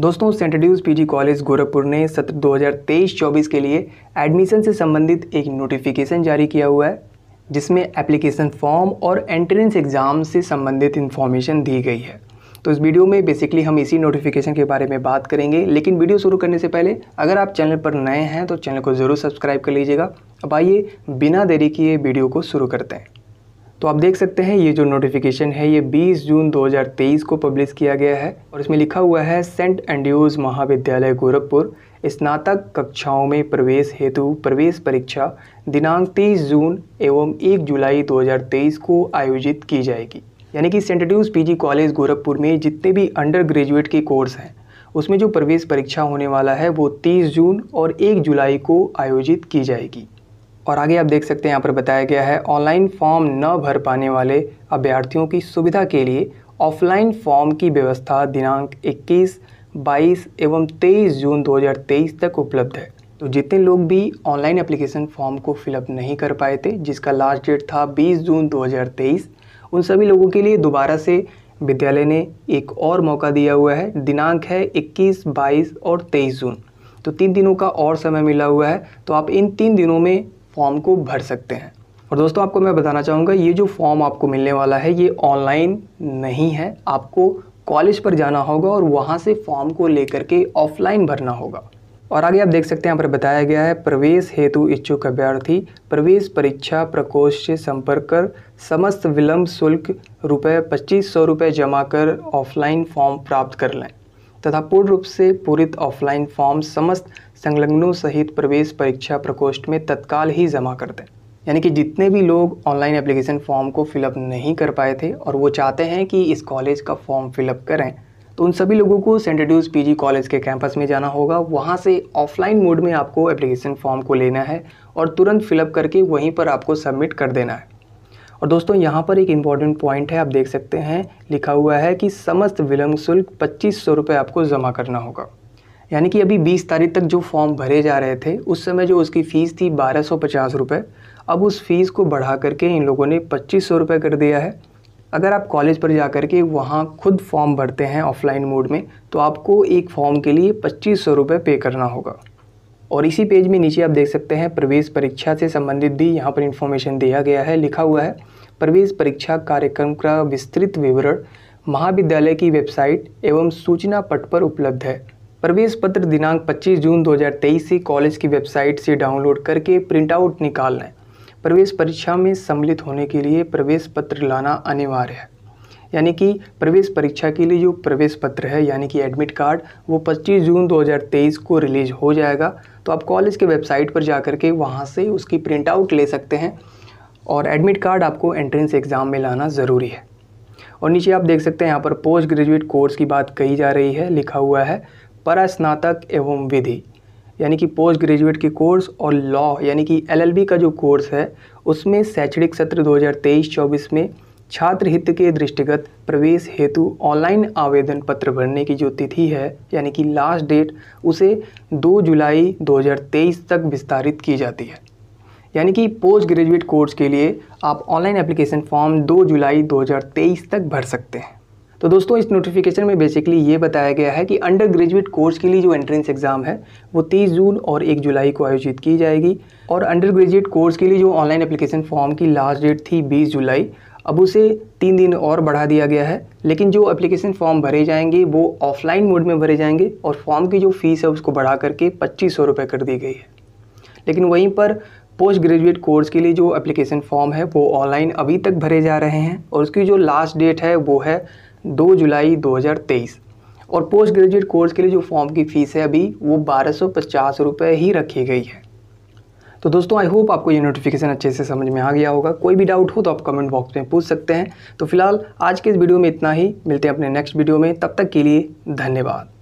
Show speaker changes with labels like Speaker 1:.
Speaker 1: दोस्तों Saint Andrews P college Gorakhpur ने सत्र 2023-24 के लिए एडमिशन से संबंधित एक नोटिफिकेशन जारी किया हुआ है जिसमें एप्लीकेशन फॉर्म और एंट्रेंस एग्ज़ाम से संबंधित इन्फॉर्मेशन दी गई है तो इस वीडियो में बेसिकली हम इसी नोटिफिकेशन के बारे में बात करेंगे लेकिन वीडियो शुरू करने से पहले अगर आप चैनल पर नए हैं तो चैनल को ज़रूर सब्सक्राइब कर लीजिएगा अब आइए बिना देरी किए वीडियो को शुरू करते हैं तो आप देख सकते हैं ये जो नोटिफिकेशन है ये 20 जून 2023 को पब्लिश किया गया है और इसमें लिखा हुआ है सेंट एंड्रयूज़ महाविद्यालय गोरखपुर स्नातक कक्षाओं में प्रवेश हेतु प्रवेश परीक्षा दिनांक 30 जून एवं 1 जुलाई 2023 को आयोजित की जाएगी यानी कि Saint Andrews P college Gorakhpur में जितने भी अंडर ग्रेजुएट के कोर्स हैं उसमें जो प्रवेश परीक्षा होने वाला है वो तीस जून और एक जुलाई को आयोजित की जाएगी और आगे आप देख सकते हैं यहाँ पर बताया गया है ऑनलाइन फॉर्म न भर पाने वाले अभ्यर्थियों की सुविधा के लिए ऑफलाइन फॉर्म की व्यवस्था दिनांक 21, 22 एवं 23 जून 2023 तक उपलब्ध है तो जितने लोग भी ऑनलाइन एप्लीकेशन फॉर्म को फिलअप नहीं कर पाए थे जिसका लास्ट डेट था 20 जून 2023 उन सभी लोगों के लिए दोबारा से विद्यालय ने एक और मौका दिया हुआ है दिनांक है 21, 22 और 23 जून तो तीन दिनों का और समय मिला हुआ है तो आप इन तीन दिनों में फॉर्म को भर सकते हैं और दोस्तों आपको मैं बताना चाहूँगा ये जो फॉर्म आपको मिलने वाला है ये ऑनलाइन नहीं है आपको कॉलेज पर जाना होगा और वहाँ से फॉर्म को लेकर के ऑफलाइन भरना होगा और आगे आप देख सकते हैं यहाँ पर बताया गया है प्रवेश हेतु इच्छुक अभ्यर्थी प्रवेश परीक्षा प्रकोष्ठ से संपर्क कर समस्त विलंब शुल्क रुपये पच्चीस सौ रुपये जमा कर ऑफलाइन फॉर्म प्राप्त कर लें तथा पूर्ण रूप से पूरित ऑफलाइन फॉर्म समस्त संलग्नों सहित प्रवेश परीक्षा प्रकोष्ठ में तत्काल ही जमा कर दें यानी कि जितने भी लोग ऑनलाइन एप्लीकेशन फॉर्म को फिलअप नहीं कर पाए थे और वो चाहते हैं कि इस कॉलेज का फॉर्म फिलअप करें तो उन सभी लोगों को सेंट एड्यूज पी कॉलेज के कैंपस में जाना होगा वहाँ से ऑफलाइन मोड में आपको एप्लीकेशन फॉर्म को लेना है और तुरंत फिलअप करके वहीं पर आपको सबमिट कर देना है और दोस्तों यहाँ पर एक इम्पॉर्टेंट पॉइंट है आप देख सकते हैं लिखा हुआ है कि समस्त विलंब शुल्क पच्चीस सौ रुपये आपको जमा करना होगा यानी कि अभी 20 तारीख तक जो फॉर्म भरे जा रहे थे उस समय जो उसकी फ़ीस थी बारह सौ पचास रुपये अब उस फ़ीस को बढ़ा करके इन लोगों ने पच्चीस सौ रुपये कर दिया है अगर आप कॉलेज पर जा कर के वहाँ खुद फॉर्म भरते हैं ऑफलाइन मोड में तो आपको एक फॉर्म के लिए पच्चीस सौ रुपये पे करना होगा और इसी पेज में नीचे आप देख सकते हैं प्रवेश परीक्षा से संबंधित भी यहाँ पर इन्फॉर्मेशन दिया गया है लिखा हुआ है प्रवेश परीक्षा कार्यक्रम का विस्तृत विवरण महाविद्यालय की वेबसाइट एवं सूचना पट पर उपलब्ध है प्रवेश पत्र दिनांक 25 जून 2023 से कॉलेज की वेबसाइट से डाउनलोड करके प्रिंटआउट निकाल लें प्रवेश परीक्षा में सम्मिलित होने के लिए प्रवेश पत्र लाना अनिवार्य है यानी कि प्रवेश परीक्षा के लिए जो प्रवेश पत्र है यानी कि एडमिट कार्ड वो 25 जून 2023 को रिलीज हो जाएगा तो आप कॉलेज के वेबसाइट पर जा के वहाँ से उसकी प्रिंट आउट ले सकते हैं और एडमिट कार्ड आपको एंट्रेंस एग्ज़ाम में लाना ज़रूरी है और नीचे आप देख सकते हैं यहाँ पर पोस्ट ग्रेजुएट कोर्स की बात कही जा रही है लिखा हुआ है परास्नातक एवं विधि यानी कि पोस्ट ग्रेजुएट के कोर्स और लॉ यानी कि एलएलबी का जो कोर्स है उसमें शैक्षणिक सत्र 2023-24 में छात्र हित के दृष्टिगत प्रवेश हेतु ऑनलाइन आवेदन पत्र भरने की जो तिथि है यानी कि लास्ट डेट उसे 2 जुलाई 2023 तक विस्तारित की जाती है यानी कि पोस्ट ग्रेजुएट कोर्स के लिए आप ऑनलाइन एप्लीकेशन फॉर्म 2 जुलाई 2023 तक भर सकते हैं तो दोस्तों इस नोटिफिकेशन में बेसिकली ये बताया गया है कि अंडर ग्रेजुएट कोर्स के लिए जो एंट्रेंस एग्ज़ाम है वो 30 जून और 1 जुलाई को आयोजित की जाएगी और अंडर ग्रेजुएट कोर्स के लिए जो ऑनलाइन एप्लीकेशन फॉर्म की लास्ट डेट थी 20 जुलाई अब उसे तीन दिन और बढ़ा दिया गया है लेकिन जो एप्लीकेशन फॉर्म भरे जाएंगे वो ऑफलाइन मोड में भरे जाएंगे और फॉर्म की जो फ़ीस है उसको बढ़ा करके पच्चीस सौ कर दी गई है लेकिन वहीं पर पोस्ट ग्रेजुएट कोर्स के लिए जो एप्लीकेशन फॉर्म है वो ऑनलाइन अभी तक भरे जा रहे हैं और उसकी जो लास्ट डेट है वो है दो जुलाई 2023 और पोस्ट ग्रेजुएट कोर्स के लिए जो फॉर्म की फ़ीस है अभी वो बारह सौ पचास रुपये ही रखी गई है तो दोस्तों आई होप आपको ये नोटिफिकेशन अच्छे से समझ में आ गया होगा कोई भी डाउट हो तो आप कमेंट बॉक्स में पूछ सकते हैं तो फिलहाल आज के इस वीडियो में इतना ही मिलते हैं अपने नेक्स्ट वीडियो में तब तक के लिए धन्यवाद